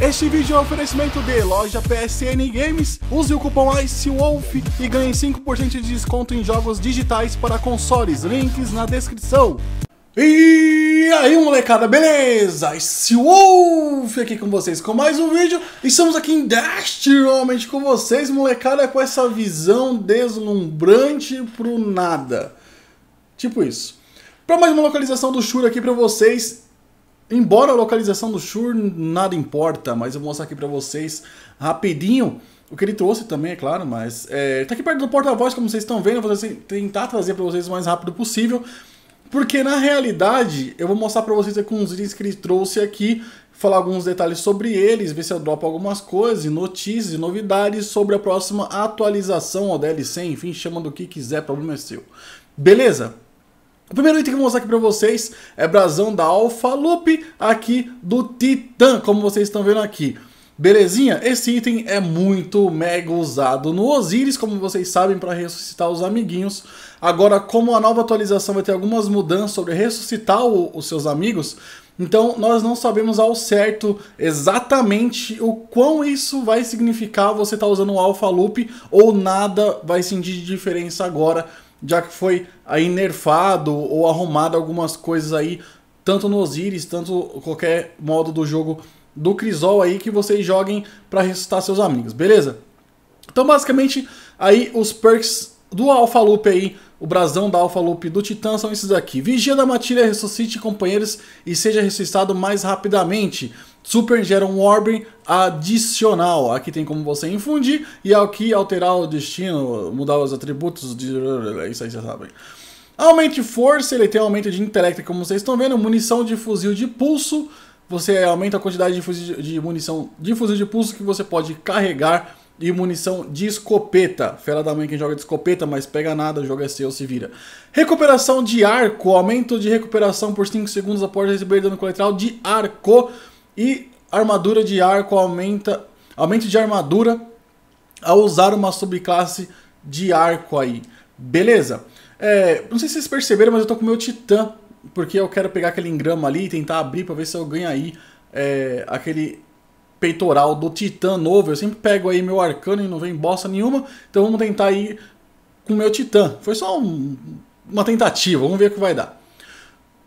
Este vídeo é um oferecimento de loja PSN Games. Use o cupom ICEWOLF e ganhe 5% de desconto em jogos digitais para consoles. Links na descrição. E aí, molecada, beleza? Esse Wolf aqui com vocês com mais um vídeo. Estamos aqui em Dash realmente, com vocês, molecada, com essa visão deslumbrante pro nada. Tipo isso. Para mais uma localização do Shura aqui para vocês, Embora a localização do Shure nada importa, mas eu vou mostrar aqui para vocês rapidinho o que ele trouxe também, é claro, mas é, tá aqui perto do porta-voz, como vocês estão vendo, eu vou tentar trazer para vocês o mais rápido possível, porque na realidade eu vou mostrar para vocês alguns itens que ele trouxe aqui, falar alguns detalhes sobre eles, ver se eu dropo algumas coisas, notícias e novidades sobre a próxima atualização ou DLC, enfim, chama do que quiser, problema é seu. Beleza? O primeiro item que eu vou mostrar aqui para vocês é brasão da Alpha Loop aqui do Titã, como vocês estão vendo aqui. Belezinha? Esse item é muito mega usado no Osiris, como vocês sabem, para ressuscitar os amiguinhos. Agora, como a nova atualização vai ter algumas mudanças sobre ressuscitar o, os seus amigos, então nós não sabemos ao certo exatamente o quão isso vai significar você estar tá usando o Alpha Loop ou nada vai sentir de diferença agora já que foi aí nerfado ou arrumado algumas coisas aí, tanto no Osiris, tanto qualquer modo do jogo do Crisol aí que vocês joguem para ressuscitar seus amigos, beleza? Então basicamente aí os perks do Alpha Loop aí, o brasão da Alpha Loop do Titã são esses aqui. Vigia da Matilha ressuscite companheiros e seja ressuscitado mais rapidamente. Super gera um orbe adicional. Aqui tem como você infundir e aqui alterar o destino, mudar os atributos. De... Isso aí vocês sabem. Aumente força, ele tem aumento de intelecto, como vocês estão vendo. Munição de fuzil de pulso. Você aumenta a quantidade de, fuzil de munição de fuzil de pulso que você pode carregar e munição de escopeta. Fera da mãe quem joga de escopeta, mas pega nada, joga é seu, se vira. Recuperação de arco, aumento de recuperação por 5 segundos após receber dano coletral de arco. E armadura de arco aumenta. Aumento de armadura ao usar uma subclasse de arco aí. Beleza? É, não sei se vocês perceberam, mas eu tô com o meu titã. Porque eu quero pegar aquele engrama ali e tentar abrir pra ver se eu ganho aí é, aquele peitoral do titã novo. Eu sempre pego aí meu arcano e não vem bosta nenhuma. Então vamos tentar aí com o meu titã. Foi só um, uma tentativa, vamos ver o que vai dar.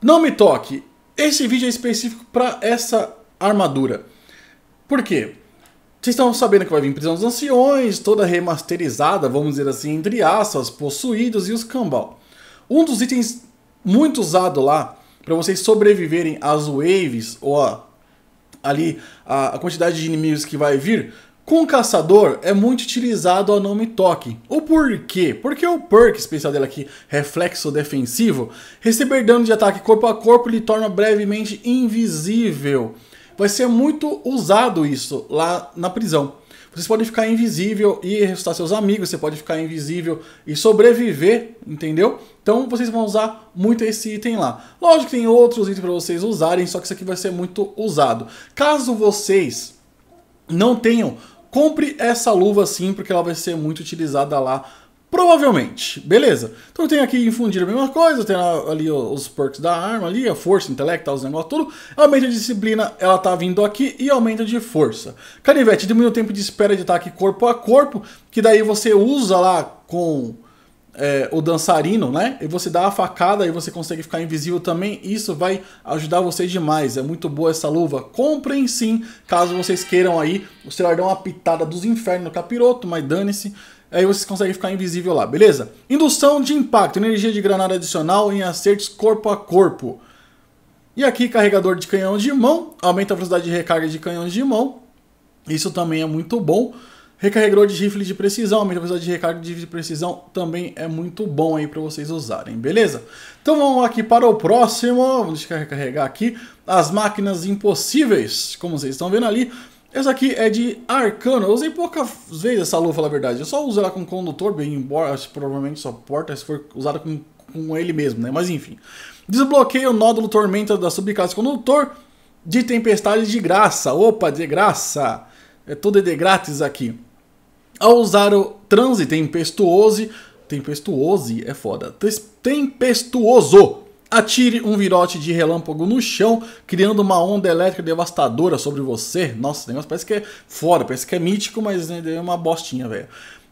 Não me toque. Esse vídeo é específico para essa armadura. Por quê? Vocês estão sabendo que vai vir Prisão dos Anciões, toda remasterizada, vamos dizer assim, entre aspas, possuídos e os cambal. Um dos itens muito usado lá, para vocês sobreviverem às waves, ou a, ali a, a, quantidade de inimigos que vai vir, com o caçador é muito utilizado a nome toque. O porquê? Porque o perk especial dela aqui, reflexo defensivo, receber dano de ataque corpo a corpo lhe torna brevemente invisível vai ser muito usado isso lá na prisão. Vocês podem ficar invisível e ressuscitar seus amigos, você pode ficar invisível e sobreviver, entendeu? Então vocês vão usar muito esse item lá. Lógico que tem outros itens para vocês usarem, só que isso aqui vai ser muito usado. Caso vocês não tenham, compre essa luva sim, porque ela vai ser muito utilizada lá Provavelmente, beleza. Então tem aqui infundir a mesma coisa, tem ali os perks da arma ali, a força, intelecto, os negócios tudo. Aumenta de disciplina, ela tá vindo aqui e aumenta de força. Canivete, diminui o tempo de espera de ataque corpo a corpo, que daí você usa lá com é, o dançarino, né? E você dá a facada e você consegue ficar invisível também. Isso vai ajudar vocês demais. É muito boa essa luva. Comprem sim, caso vocês queiram aí. O celular dá uma pitada dos infernos no capiroto, mas dane-se aí você consegue ficar invisível lá, beleza? Indução de impacto, energia de granada adicional em acertos corpo a corpo. E aqui carregador de canhão de mão, aumenta a velocidade de recarga de canhão de mão. Isso também é muito bom. Recarregador de rifle de precisão, aumenta a velocidade de recarga de precisão, também é muito bom aí para vocês usarem, beleza? Então vamos aqui para o próximo, deixa eu recarregar aqui, as máquinas impossíveis, como vocês estão vendo ali, essa aqui é de Arcano. Eu usei poucas vezes essa luva, na verdade. Eu só uso ela com condutor, bem embora provavelmente só porta se for usada com, com ele mesmo, né? Mas enfim. Desbloqueia o nódulo tormenta da subclasse condutor de tempestades de graça. Opa, de graça. É tudo de grátis aqui. Ao usar o transe tempestuoso, tempestuoso é foda. Tempestuoso Atire um virote de relâmpago no chão, criando uma onda elétrica devastadora sobre você. Nossa, esse negócio parece que é fora, parece que é mítico, mas né, é uma bostinha, velho.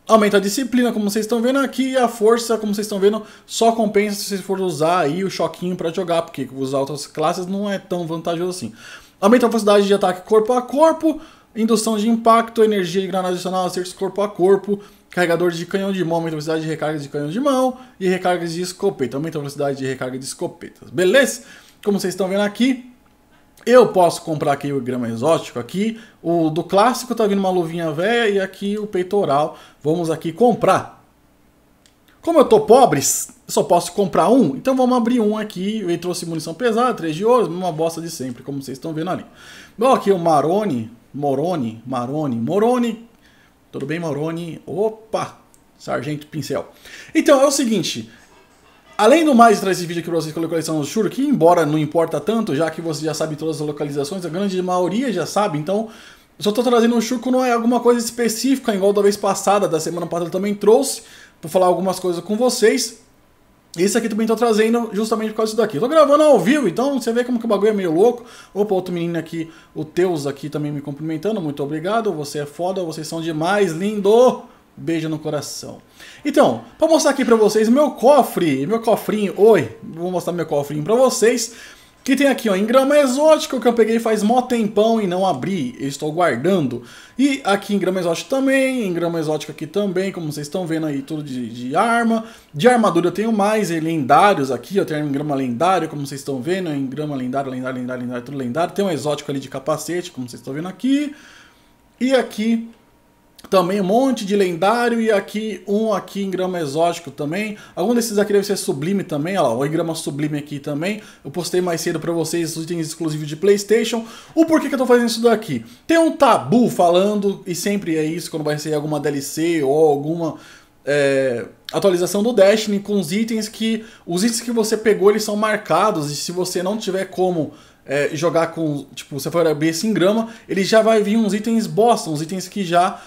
Aumenta a disciplina, como vocês estão vendo aqui, e a força, como vocês estão vendo, só compensa se vocês forem usar aí o choquinho para jogar, porque usar outras classes não é tão vantajoso assim. Aumenta a velocidade de ataque corpo a corpo, indução de impacto, energia de granada adicional, acertos corpo a corpo, carregadores de canhão de mão, aumenta a velocidade de recarga de canhão de mão e recargas de escopeta, aumenta a velocidade de recarga de escopetas. Beleza? Como vocês estão vendo aqui, eu posso comprar aqui o grama exótico aqui, o do clássico tá vindo uma luvinha velha e aqui o peitoral, vamos aqui comprar. Como eu tô pobre, só posso comprar um, então vamos abrir um aqui, ele trouxe munição pesada, 3 de ouro, uma bosta de sempre, como vocês estão vendo ali. Bom, aqui o Maroni, Moroni, Maroni, Moroni. Tudo bem, Moroni? Opa! Sargento Pincel. Então, é o seguinte. Além do mais, trazer esse vídeo aqui para vocês com a localização do Shuro, que embora não importa tanto, já que você já sabe todas as localizações, a grande maioria já sabe, então só estou trazendo um Churro não é alguma coisa específica, igual da vez passada, da semana passada eu também trouxe, para falar algumas coisas com vocês. Esse aqui também tô trazendo justamente por causa disso daqui. Estou tô gravando ao vivo, então você vê como que o bagulho é meio louco. Opa, outro menino aqui, o Teus aqui também me cumprimentando. Muito obrigado, você é foda, vocês são demais, lindo! Beijo no coração. Então, para mostrar aqui para vocês meu cofre, meu cofrinho. Oi, vou mostrar meu cofrinho para vocês. Que tem aqui, ó, engrama exótico que eu peguei faz mó tempão e não abri, estou guardando. E aqui engrama exótico também, engrama exótico aqui também, como vocês estão vendo aí, tudo de, de arma. De armadura eu tenho mais, e lendários aqui, ó, tem engrama lendário, como vocês estão vendo, engrama lendário, lendário, lendário, lendário, tudo lendário. Tem um exótico ali de capacete, como vocês estão vendo aqui. E aqui também um monte de lendário e aqui um aqui em grama exótico também. Algum desses aqui deve ser sublime também, olha lá, o engrama sublime aqui também. Eu postei mais cedo para vocês os itens exclusivos de Playstation. O porquê que eu tô fazendo isso daqui? Tem um tabu falando, e sempre é isso quando vai ser alguma DLC ou alguma... É, atualização do Destiny com os itens que... Os itens que você pegou, eles são marcados e se você não tiver como é, jogar com... Tipo, você for abrir esse em grama, ele já vai vir uns itens bosta, uns itens que já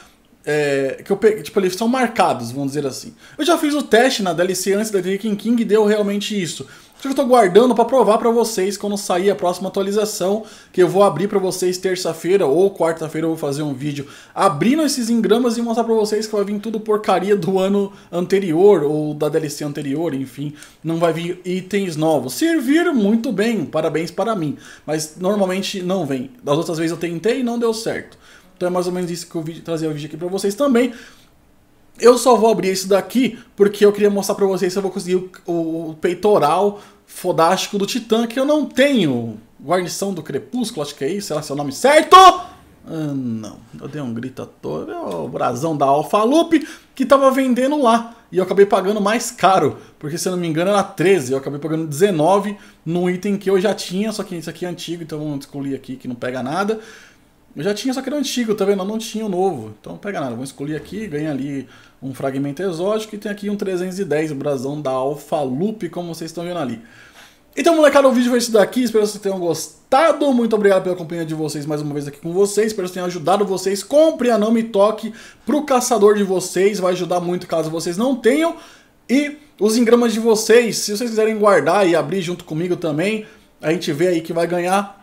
é, que eu peguei, tipo, eles são marcados, vamos dizer assim. Eu já fiz o teste na DLC antes da Taken King e deu realmente isso. Só que eu tô guardando para provar para vocês quando sair a próxima atualização, que eu vou abrir para vocês terça-feira ou quarta-feira eu vou fazer um vídeo abrindo esses engramas e mostrar para vocês que vai vir tudo porcaria do ano anterior ou da DLC anterior, enfim, não vai vir itens novos. Servir muito bem, parabéns para mim, mas normalmente não vem. Das outras vezes eu tentei e não deu certo. Então é mais ou menos isso que eu vi, o vídeo aqui para vocês também. Eu só vou abrir isso daqui porque eu queria mostrar para vocês se eu vou conseguir o, o peitoral fodástico do Titã, que eu não tenho. Guarnição do Crepúsculo, acho que é isso. Será que é o nome certo? Ah, não, eu dei um grito à toa. É o brasão da Alfa Loop que tava vendendo lá. E eu acabei pagando mais caro, porque se eu não me engano era 13. Eu acabei pagando 19 num item que eu já tinha, só que isso aqui é antigo, então vamos excluir aqui que não pega nada. Eu já tinha, só que era antigo, tá vendo? Eu não tinha o novo. Então pega nada. Vou escolher aqui, ganha ali um fragmento exótico e tem aqui um 310, o brasão da Alpha Loop, como vocês estão vendo ali. Então, molecada, o vídeo foi esse daqui. Espero que vocês tenham gostado. Muito obrigado pela companhia de vocês mais uma vez aqui com vocês. Espero que tenha ajudado vocês. Compre a Não Me Toque pro caçador de vocês. Vai ajudar muito caso vocês não tenham. E os engramas de vocês, se vocês quiserem guardar e abrir junto comigo também, a gente vê aí que vai ganhar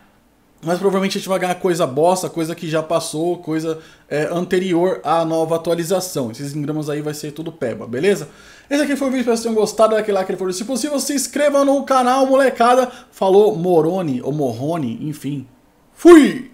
mas provavelmente a gente vai ganhar coisa bosta, coisa que já passou, coisa é, anterior à nova atualização. Esses engramas aí vai ser tudo peba, beleza? Esse aqui foi o vídeo, espero que vocês tenham gostado, daquele like, aquele se possível, se inscreva no canal, molecada. Falou Moroni, ou Morrone, enfim. Fui!